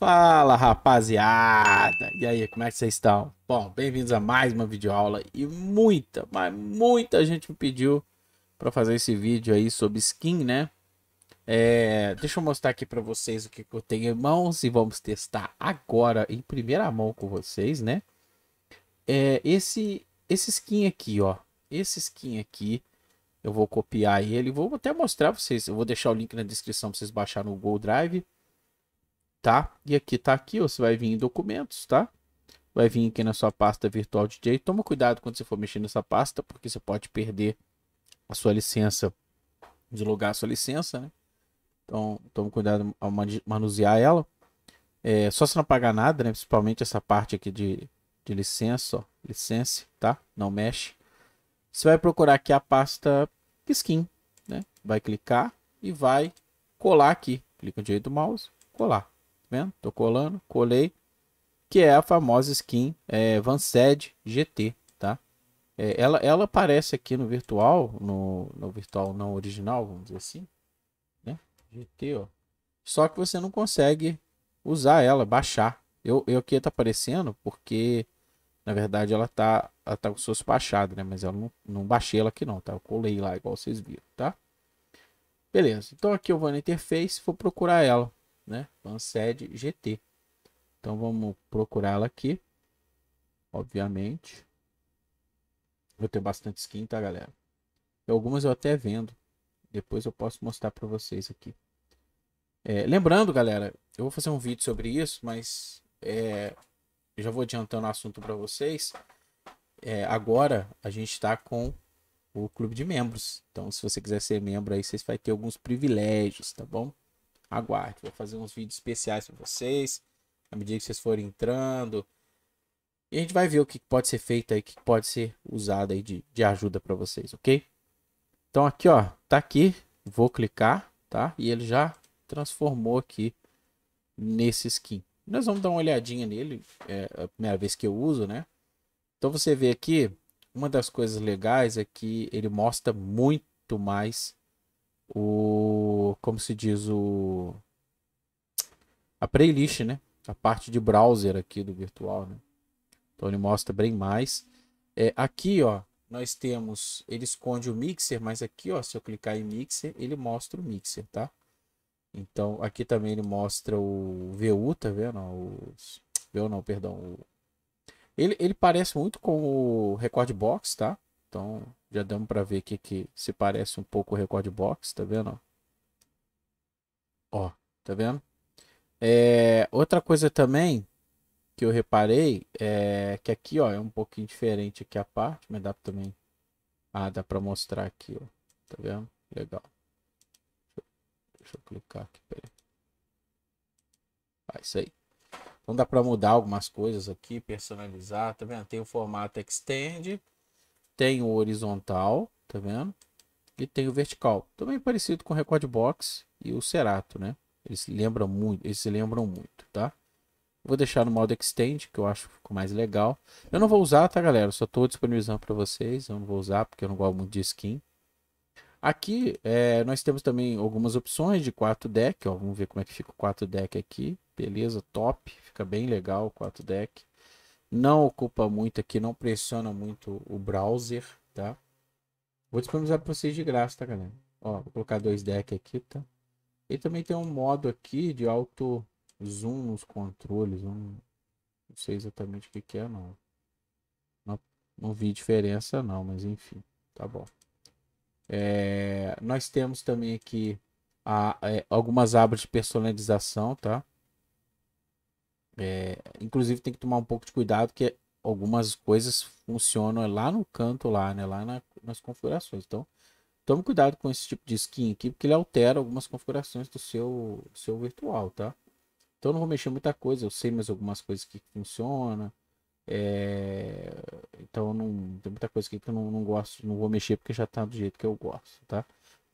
Fala rapaziada! E aí, como é que vocês estão? Bom, bem-vindos a mais uma videoaula e muita, mas muita gente me pediu para fazer esse vídeo aí sobre skin, né? É, deixa eu mostrar aqui para vocês o que, que eu tenho em mãos e vamos testar agora em primeira mão com vocês, né? É, esse, esse skin aqui, ó. Esse skin aqui, eu vou copiar ele, vou até mostrar pra vocês. Eu vou deixar o link na descrição para vocês baixarem no Google Drive tá? E aqui tá aqui, você vai vir em documentos, tá? Vai vir aqui na sua pasta virtual DJ. Toma cuidado quando você for mexer nessa pasta, porque você pode perder a sua licença, deslogar a sua licença, né? Então, toma cuidado ao manusear ela. É, só se não pagar nada, né? Principalmente essa parte aqui de, de licença, ó. Licença, tá? Não mexe. Você vai procurar aqui a pasta skin, né? Vai clicar e vai colar aqui. Clica no direito do mouse, colar vendo? Tô colando, colei, que é a famosa skin é, Vansed GT, tá? É, ela, ela aparece aqui no virtual, no, no virtual não original, vamos dizer assim, né? GT, ó. Só que você não consegue usar ela, baixar. Eu, eu aqui tá aparecendo porque, na verdade, ela tá, ela tá com suas baixadas, né? Mas eu não, não baixei ela aqui não, tá? Eu colei lá, igual vocês viram, tá? Beleza, então aqui eu vou na interface vou procurar ela né? Pansed GT. Então vamos procurá-la aqui, obviamente. vou ter bastante skin, tá, galera? E algumas eu até vendo. Depois eu posso mostrar para vocês aqui. É, lembrando, galera, eu vou fazer um vídeo sobre isso, mas é, já vou adiantando o assunto para vocês. É, agora a gente está com o clube de membros. Então, se você quiser ser membro aí, vocês vai ter alguns privilégios, tá bom? aguarde. Vou fazer uns vídeos especiais para vocês, à medida que vocês forem entrando. E a gente vai ver o que pode ser feito aí, o que pode ser usado aí de, de ajuda para vocês, ok? Então aqui, ó, tá aqui. Vou clicar, tá? E ele já transformou aqui nesse skin. Nós vamos dar uma olhadinha nele, é a primeira vez que eu uso, né? Então você vê aqui, uma das coisas legais é que ele mostra muito mais o como se diz o a playlist, né? A parte de browser aqui do virtual, né? Então ele mostra bem mais. É, aqui, ó, nós temos, ele esconde o mixer, mas aqui, ó, se eu clicar em mixer, ele mostra o mixer, tá? Então, aqui também ele mostra o VU, tá vendo? Os, VU não, perdão. Ele, ele parece muito com o Record Box, tá? Então, já damos para ver aqui que se parece um pouco o Record Box, tá vendo? Ó, tá vendo? É, outra coisa também que eu reparei é que aqui, ó, é um pouquinho diferente aqui a parte, mas dá também... Ah, dá para mostrar aqui, ó. Tá vendo? Legal. Deixa eu clicar aqui, peraí. Ah, isso aí. Então dá para mudar algumas coisas aqui, personalizar, tá vendo? Tem o formato Extend, tem o horizontal, tá vendo? E tem o vertical. Também parecido com o Record Box e o Cerato, né? Eles lembram muito, eles se lembram muito, tá? Vou deixar no modo Extend, que eu acho que ficou mais legal. Eu não vou usar, tá, galera? Eu só estou disponibilizando para vocês. Eu não vou usar porque eu não gosto muito de skin. Aqui é, nós temos também algumas opções de 4 deck. Ó, vamos ver como é que fica o 4 deck aqui. Beleza, top. Fica bem legal o 4 deck. Não ocupa muito aqui, não pressiona muito o browser, tá? Vou disponibilizar para vocês de graça, tá, galera? Ó, vou colocar dois decks aqui, tá? E também tem um modo aqui de alto zoom nos controles. Não, não sei exatamente o que, que é, não. não. Não vi diferença, não, mas enfim, tá bom. É, nós temos também aqui a, é, algumas abas de personalização, tá? É, inclusive tem que tomar um pouco de cuidado, que algumas coisas funcionam lá no canto, lá, né? Lá na, nas configurações. Então, tome cuidado com esse tipo de skin aqui, porque ele altera algumas configurações do seu, seu virtual, tá? Então não vou mexer muita coisa, eu sei mais algumas coisas que funciona. É... Então não tem muita coisa aqui que eu não, não gosto, não vou mexer porque já tá do jeito que eu gosto, tá?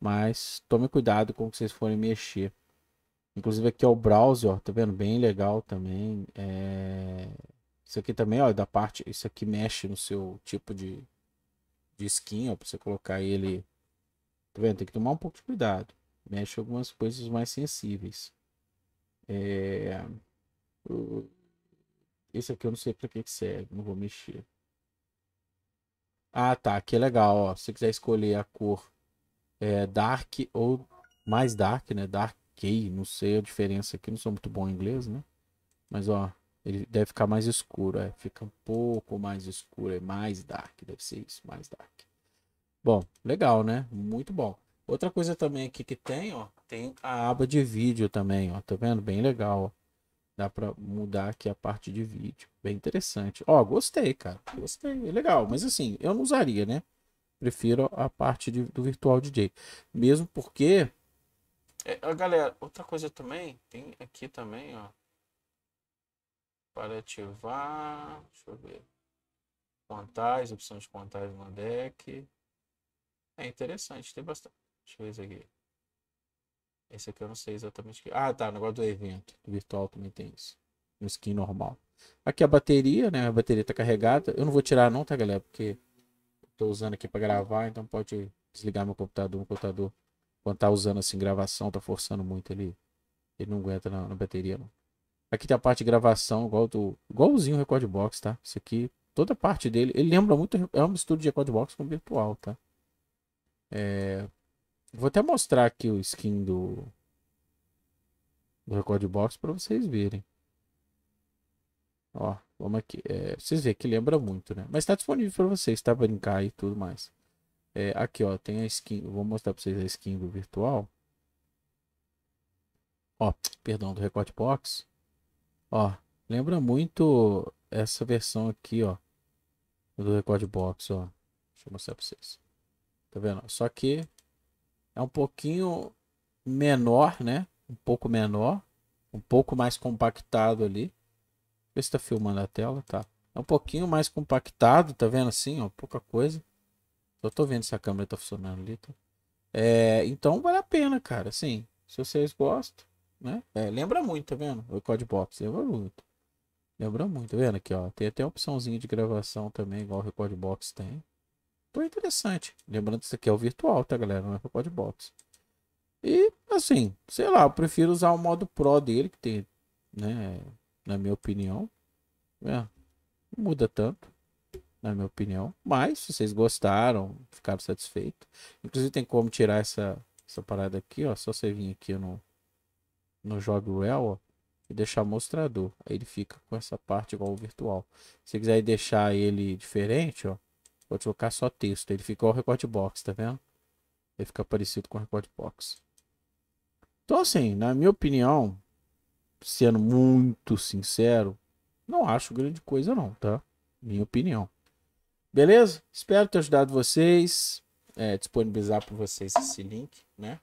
Mas tome cuidado com o que vocês forem mexer. Inclusive aqui é o browser, ó, tá vendo? Bem legal também. É... Isso aqui também, ó, da parte, isso aqui mexe no seu tipo de, de skin, ó, pra você colocar ele. Tá vendo? Tem que tomar um pouco de cuidado. Mexe algumas coisas mais sensíveis. É... Esse aqui eu não sei pra que, que serve, não vou mexer. Ah, tá, aqui é legal, ó. Se você quiser escolher a cor é, dark ou mais dark, né? Dark não sei a diferença aqui, não sou muito bom em inglês, né? Mas ó, ele deve ficar mais escuro, é, fica um pouco mais escuro, é mais dark, deve ser isso, mais dark. Bom, legal, né? Muito bom. Outra coisa também aqui que tem, ó, tem a aba de vídeo também, ó, tá vendo? Bem legal, ó. Dá pra mudar aqui a parte de vídeo, bem interessante. Ó, gostei, cara, gostei, é legal, mas assim, eu não usaria, né? Prefiro a parte de, do Virtual DJ, mesmo porque é, galera, outra coisa também, tem aqui também, ó. Para ativar, deixa eu ver. Quantais, opção de quantais no deck. É interessante, tem bastante. Deixa eu ver aqui. Esse aqui eu não sei exatamente que. Ah, tá, negócio do evento. virtual também tem isso. No skin normal. Aqui a bateria, né? A bateria tá carregada. Eu não vou tirar não, tá, galera? Porque tô usando aqui para gravar, então pode desligar meu computador, meu computador quando tá usando assim gravação, tá forçando muito, ele, ele não aguenta na, na bateria, não. Aqui tem a parte de gravação, igual do, igualzinho o Record Box, tá? Isso aqui, toda a parte dele, ele lembra muito, é um estúdio de Record Box com virtual, tá? É, vou até mostrar aqui o skin do, do Record Box para vocês verem. Ó, vamos aqui. É, vocês veem que lembra muito, né? Mas está disponível para vocês, tá? Brincar e tudo mais. É, aqui, ó, tem a skin. Vou mostrar para vocês a skin do virtual. Ó, perdão, do Record Box. Ó, lembra muito essa versão aqui, ó. Do Record Box, ó. Deixa eu mostrar para vocês. Tá vendo? Só que é um pouquinho menor, né? Um pouco menor. Um pouco mais compactado ali. ver se tá filmando a tela, tá? É um pouquinho mais compactado, tá vendo assim, ó? Pouca coisa. Eu tô vendo se a câmera tá funcionando ali. Tá? É, então vale a pena, cara. Sim, se vocês gostam, né? É, lembra muito, tá vendo? O Code Box, lembra muito. Tá? Lembra muito, tá vendo aqui, ó. Tem até a opçãozinha de gravação também, igual o Record Box tem. Tô interessante. Lembrando que isso aqui é o virtual, tá, galera? Não é o Record Box. E, assim, sei lá, eu prefiro usar o modo Pro dele, que tem, né? Na minha opinião. É, não muda tanto na minha opinião. Mas se vocês gostaram, ficaram satisfeitos. Inclusive tem como tirar essa, essa parada aqui, ó. Só você vir aqui no, no Jogo Real, ó. E deixar mostrador. Aí ele fica com essa parte igual ao virtual. Se você quiser deixar ele diferente, ó. Pode colocar só texto. Ele fica o record box, tá vendo? Ele fica parecido com o record box. Então, assim, na minha opinião, sendo muito sincero, não acho grande coisa não, tá? Minha opinião. Beleza? Espero ter ajudado vocês. É, disponibilizar para vocês esse link, né?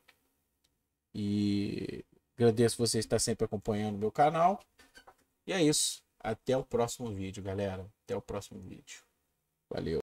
E agradeço você estar sempre acompanhando meu canal. E é isso. Até o próximo vídeo, galera. Até o próximo vídeo. Valeu.